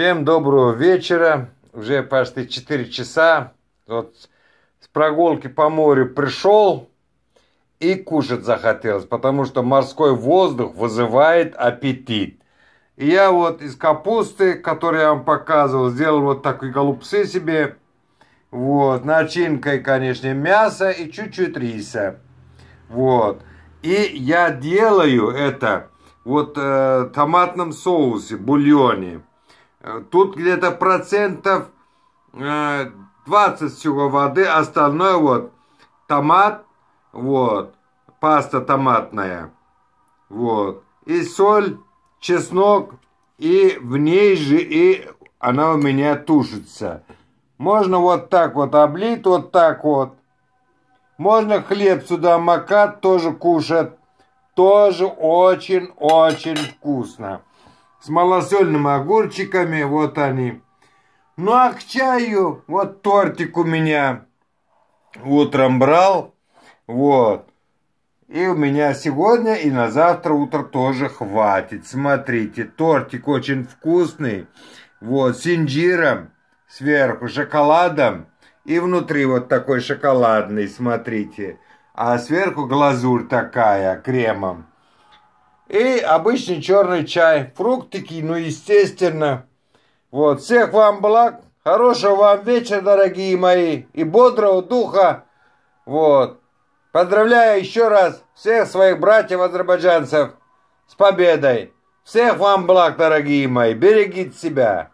Всем доброго вечера. Уже почти 4 часа. Вот с прогулки по морю пришел и кушать захотелось, потому что морской воздух вызывает аппетит. И я вот из капусты, которую я вам показывал, сделал вот такой голубцы себе. Вот, начинкой, конечно, мясо и чуть-чуть риса. Вот. И я делаю это вот э, в томатном соусе, бульоне. Э, тут где-то процентов 20 э, всего воды, остальное вот томат, вот, паста томатная, вот, и соль, чеснок, и в ней же и она у меня тушится. Можно вот так вот облить, вот так вот. Можно хлеб сюда макать, тоже кушать. Тоже очень-очень вкусно с малосольными огурчиками, вот они. Ну а к чаю, вот тортик у меня утром брал, вот. И у меня сегодня и на завтра утро тоже хватит. Смотрите, тортик очень вкусный. Вот, с инжиром, сверху шоколадом. И внутри вот такой шоколадный, смотрите. А сверху глазурь такая, кремом и обычный черный чай, фруктики, ну естественно. Вот, всех вам благ, хорошего вам вечера, дорогие мои, и бодрого духа. Вот. Поздравляю еще раз всех своих братьев-азербайджанцев с победой. Всех вам благ, дорогие мои, берегите себя.